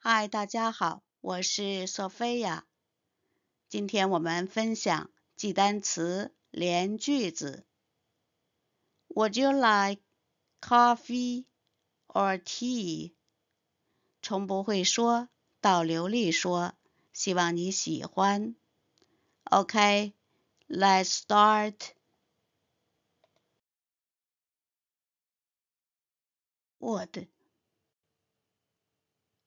嗨，大家好，我是索菲亚。今天我们分享记单词、连句子。Would you like coffee or tea？从不会说到流利说，希望你喜欢。OK，let's start. w o r d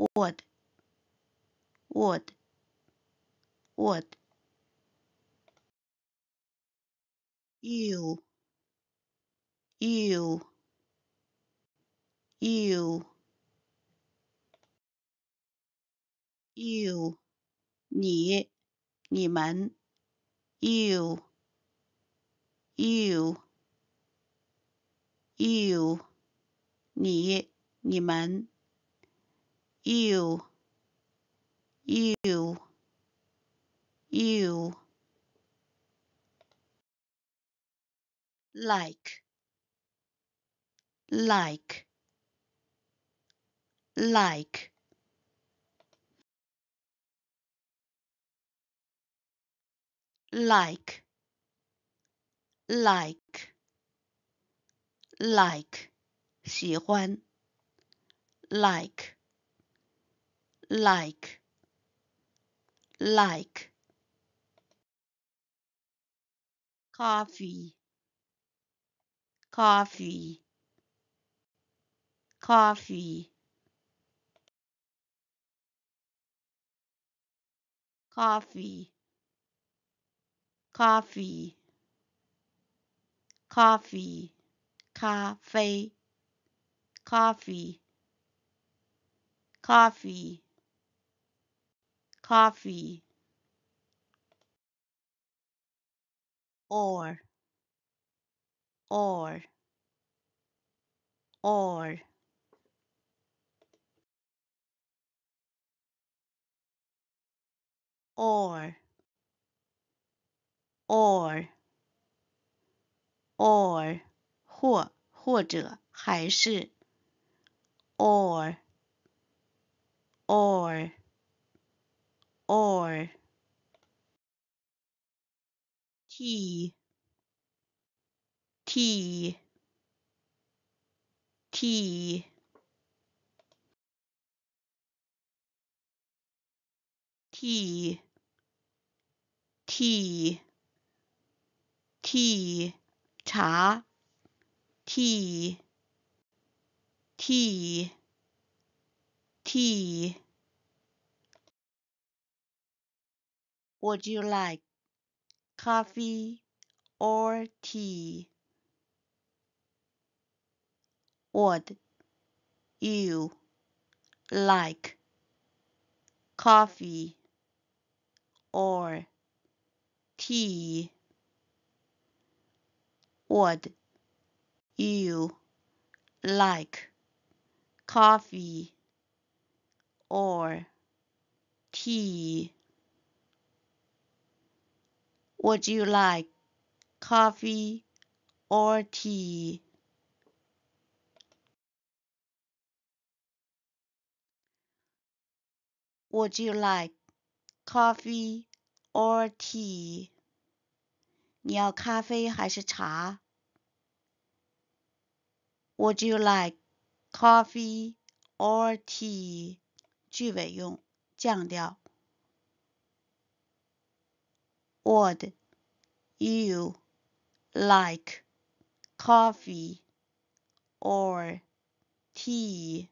wood wood wood you you you you 你你们 you you you 你你们 you you you like like like like like like 喜欢 like like like coffee coffee coffee coffee coffee coffee cafe coffee coffee coffee or or or or or or 或或者还是 or or or he t t t t t 茶 t t t Would you like coffee or tea? Would you like coffee or tea? Would you like coffee or tea? Would you like coffee or tea? Would you like coffee or tea? Would you like coffee or 句尾用降调。would you like coffee or tea?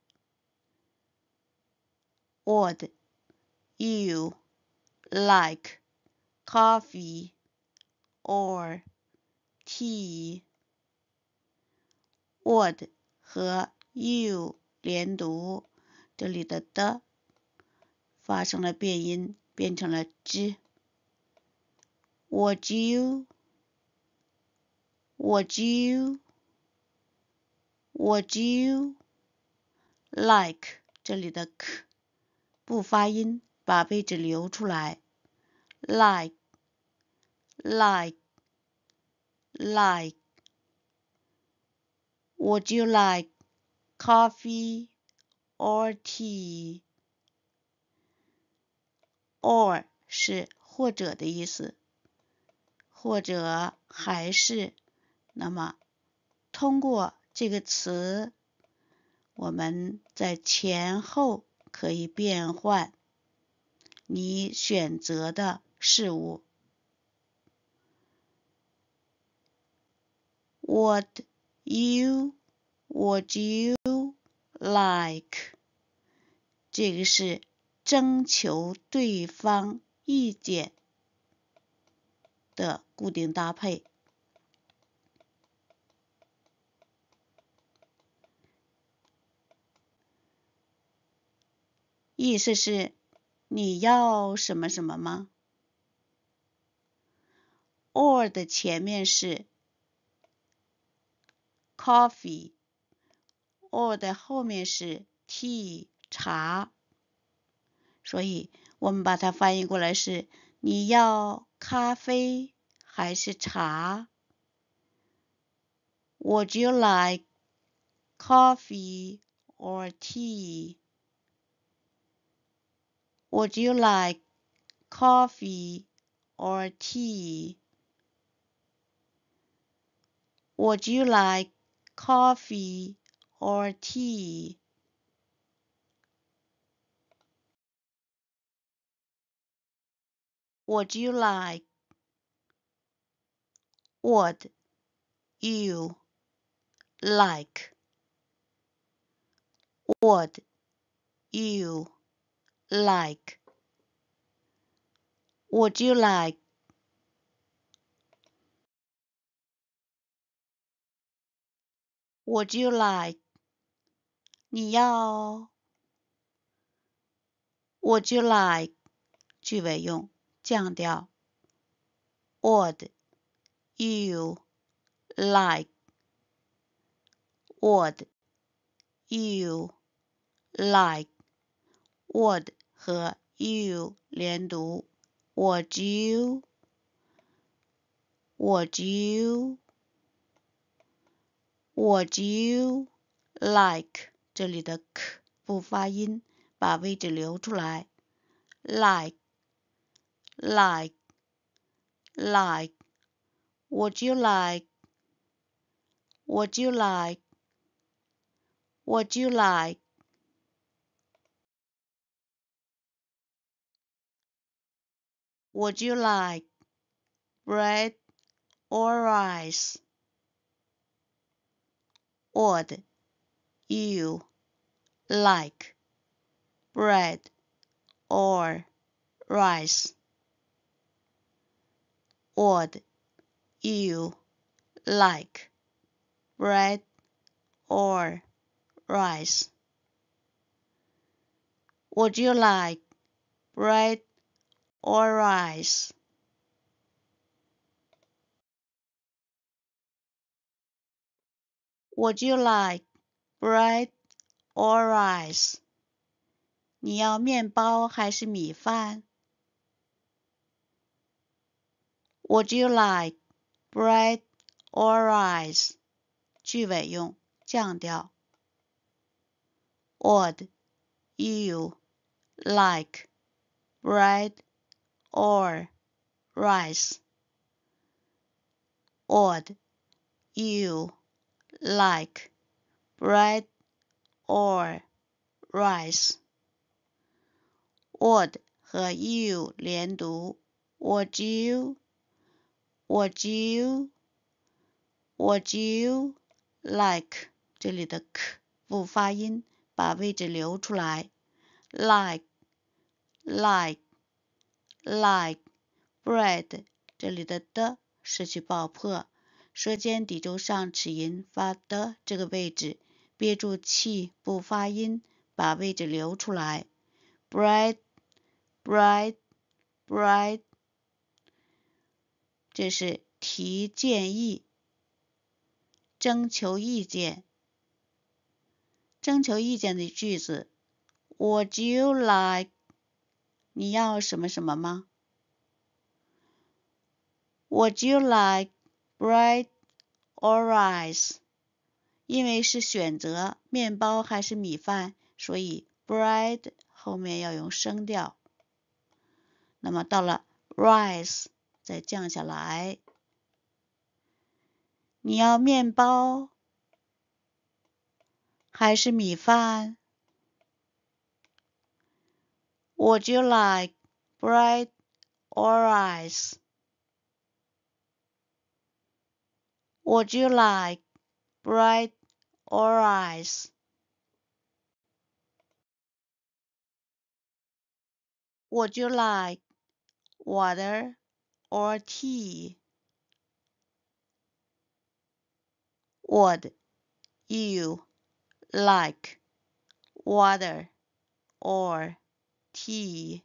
Would you like coffee or tea? Would 和 you 连读，这里的的发生了变音，变成了 z。would you? Would you? Would you? Like 这里的 k 不发音，把位置留出来。Like, like, like. Would you like coffee or tea? Or 是或者的意思。或者还是那么通过这个词，我们在前后可以变换你选择的事物。Would you, would you like？这个是征求对方意见。的固定搭配，意思是你要什么什么吗？or 的前面是 coffee，or 的后面是 tea 茶，所以我们把它翻译过来是你要。咖啡还是茶？Would you like coffee or tea? Would you like coffee or tea? Would you like coffee or tea? Would you like? Would you like? Would you like? Would you like? Would you like? 你要？Would you like？句尾用降调。Would you like? Would you like? Would 和 you 连读。Would you? Would you? Would you like 这里的 k 不发音，把位置留出来。Like like like would you like would you like would you like would you like bread or rice would you like bread or rice would you like, bread or rice? Would you like bread or rice? Would you like bread or rice? 你要面包还是米饭？Would you like bread or rice？句尾用降调。Would you like bread or rice? Would you like bread or rice? Would 和 you 连读。Would you Would you, would you like？这里的不发音，把位置留出来。Like, like, like, bread。这里的的失去爆破，舌尖抵住上齿龈发的这个位置，憋住气不发音，把位置留出来。Bread, bread, bread. 这是提建议、征求意见、征求意见的句子。Would you like？你要什么什么吗？Would you like bread or rice？因为是选择面包还是米饭，所以 bread 后面要用升调。那么到了 rice。再降下来。你要面包还是米饭？Would you like bread or rice? Would you like bread or rice? Would you like water? or tea. Would you like water or tea?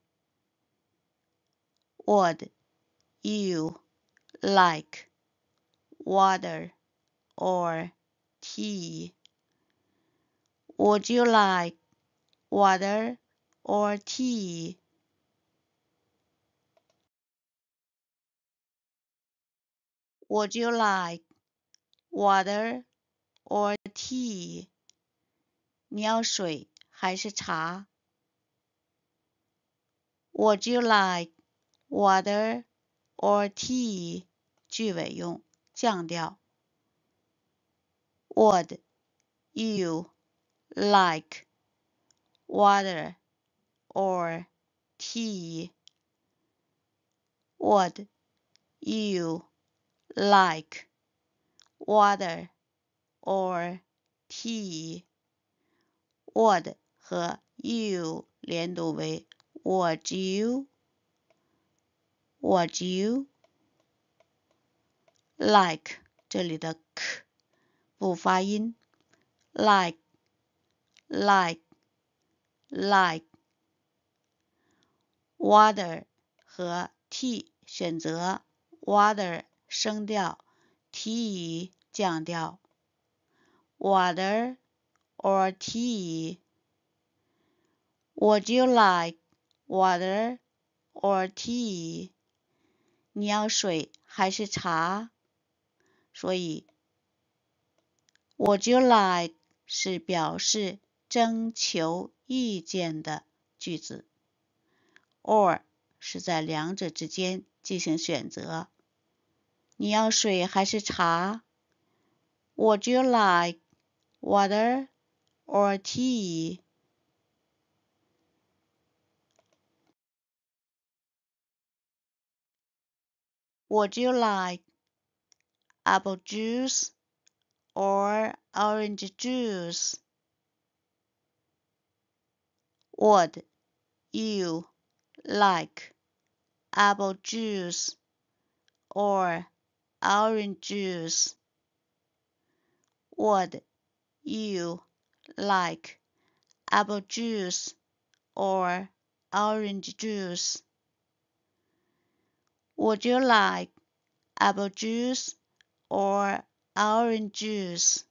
Would you like water or tea? Would you like water or tea? Would you like water or tea? Would you like water or tea？句尾用降调。Would you like water or tea？Would you like water or tea. 和 you 连读为 would you，would you like 这里的 k 不发音，like like like water 和 tea 选择 water。升调 t e 降调。Water or tea? Would you like water or tea? 你要水还是茶？所以，Would you like 是表示征求意见的句子，or 是在两者之间进行选择。你要水还是茶？Would you like water or tea？Would you like apple juice or orange juice? Would you like apple juice or orange juice. Would you like apple juice or orange juice? Would you like apple juice or orange juice?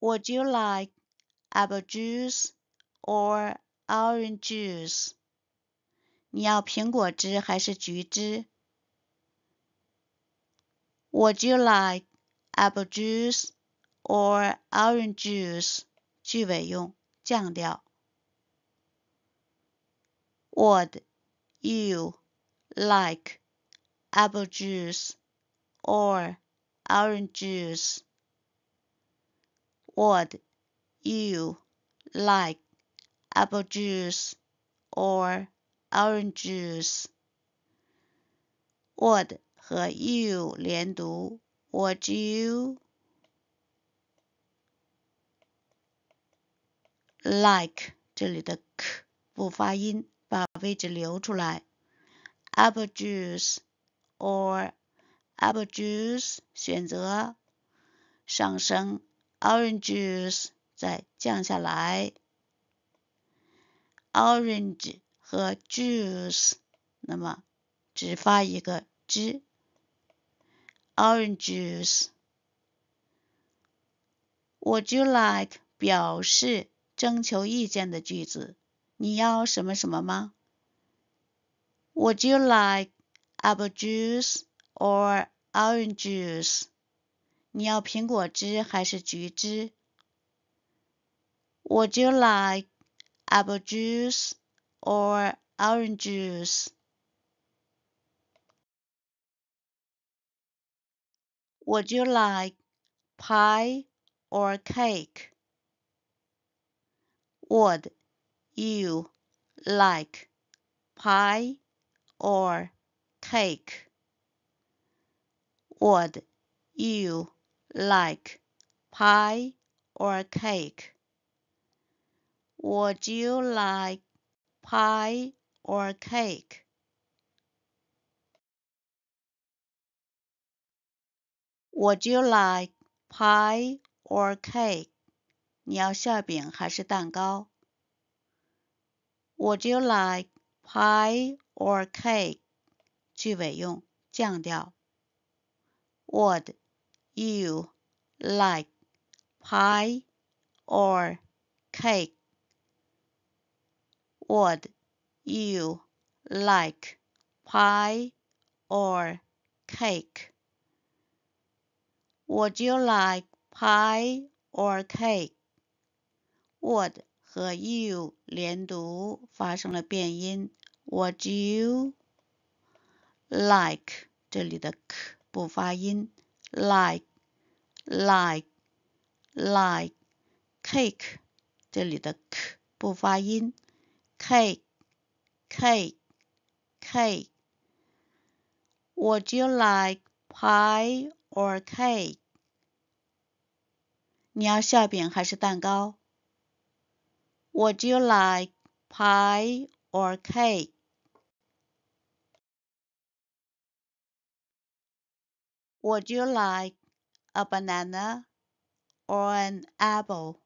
Would you like apple juice or orange juice? 你要苹果汁还是橘汁？Would you like apple juice or orange juice？句尾用降调。Would you like apple juice or orange juice? Would you like apple juice or orange juice. would 和 you 连读，would you like k 不发音，把位置留出来。apple juice or apple juice 选择上升，orange juice 再降下来，orange 和 juice，那么只发一个汁。orange juice。Would you like 表示征求意见的句子？你要什么什么吗？Would you like apple juice or orange juice？你要苹果汁还是橘汁？Would you like apple juice？or orange juice. Would you like pie or cake? Would you like pie or cake? Would you like pie or cake? Would you like pie or cake Would you like pie or cake? Would you like pie or cake? Would you like pie or cake？would you like pie or cake? Would you like pie or cake? Would 和 you 连读发生了变音。Would you like 这里的 k 不发音，like like like cake 这里的 k 不发音。cake, cake, cake. Would you like pie or cake? 你要馅饼还是蛋糕？Would you like pie or cake? Would you like a banana or an apple?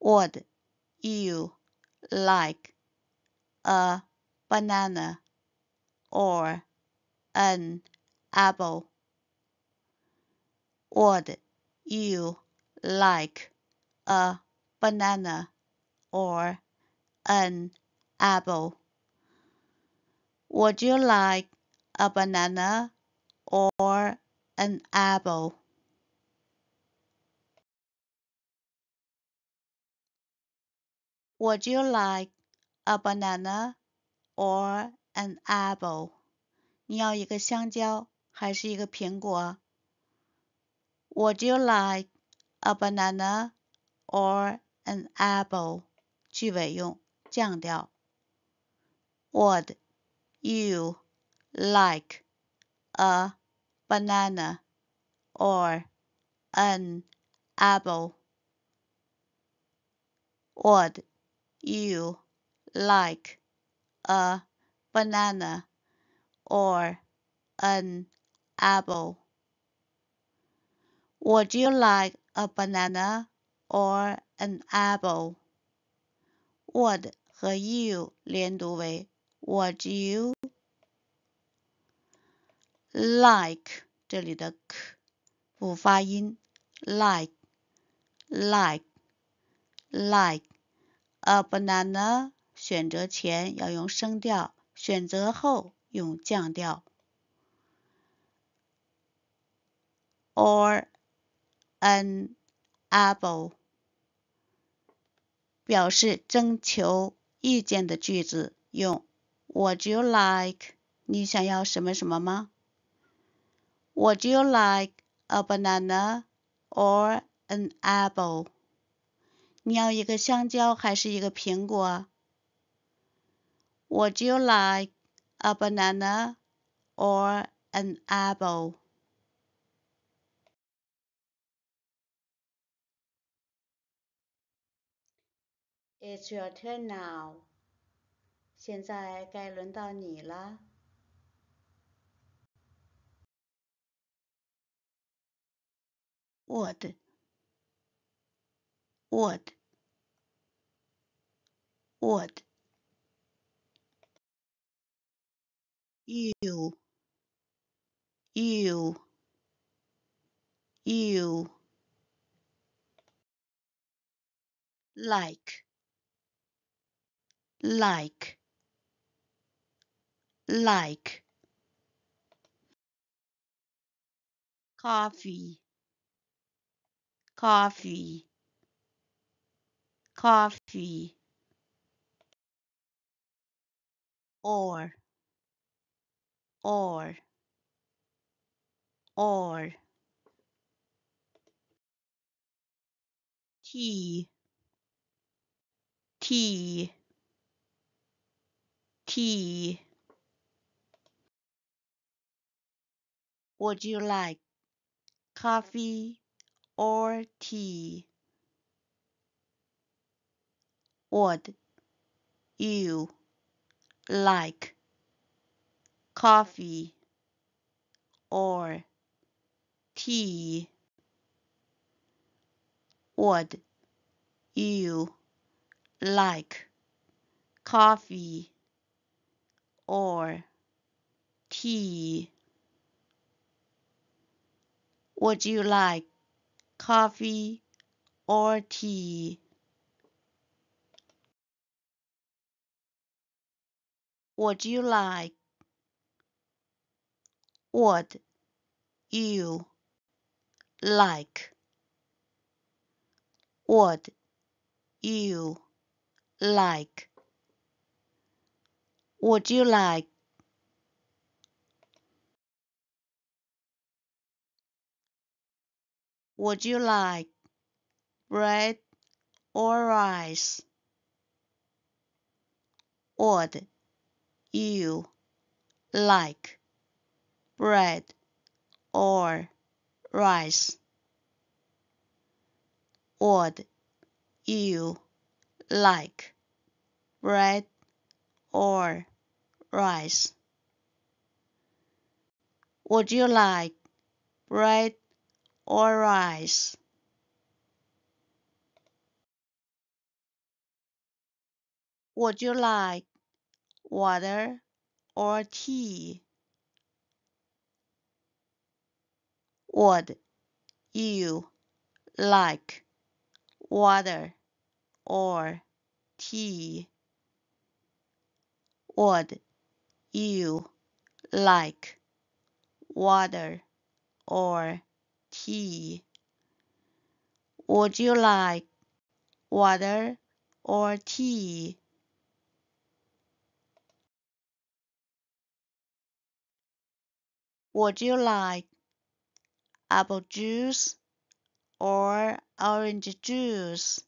Would you like a banana or an apple? Would you like a banana or an apple? Would you like a banana or an apple? Would you like a banana or an apple？你要一个香蕉还是一个苹果？Would you like a banana or an apple？句尾用降调。Would you like a banana or an apple? Would you like a banana or an apple? Would you like a banana or an apple? Would 和 you 连读为 Would you like? like, k like. A banana，选择前要用升调，选择后用降调。Or an apple，表示征求意见的句子用 Would you like？你想要什么什么吗？Would you like a banana or an apple？你要一个香蕉还是一个苹果？Would you like a banana or an apple? It's your turn now. 现在该轮到你了。What? What? What? you you you like like like coffee coffee coffee or or or tea tea tea would you like coffee or tea would you like coffee or tea? Would you like coffee or tea? Would you like coffee or tea? Would you like? Would you like? Would you like? Would you like? Would you like bread or rice? Would you like bread or rice? Would you like bread or rice? Would you like bread or rice? Would you like water, or tea. Would you like water or tea? Would you like water or tea? Would you like water or tea? Would you like? Apple juice or orange juice?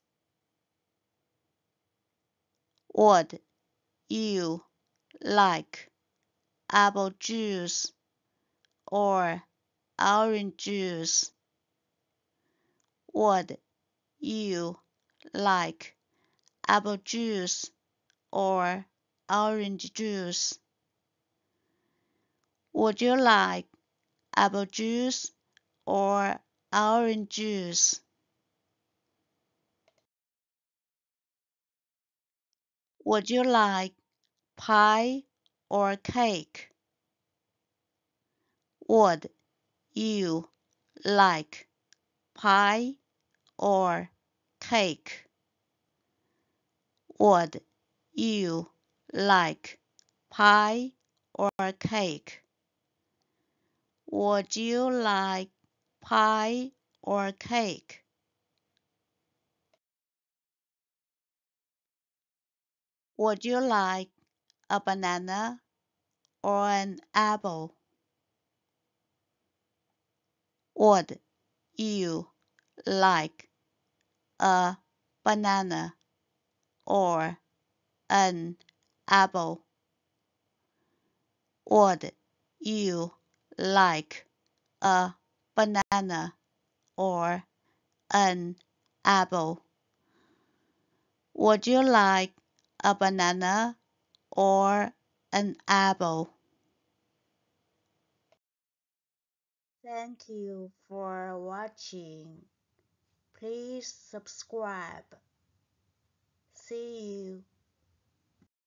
Would you like? Apple juice or orange juice? Would you like? Apple juice or orange juice? Would you like apple juice or orange juice? Would you like pie or cake? Would you like pie or cake? Would you like pie or cake? Would you like pie or cake? Would you like a banana or an apple? Would you like a banana or an apple? Would you like a banana or an apple? Would you like a banana or an apple? Thank you for watching. Please subscribe. See you.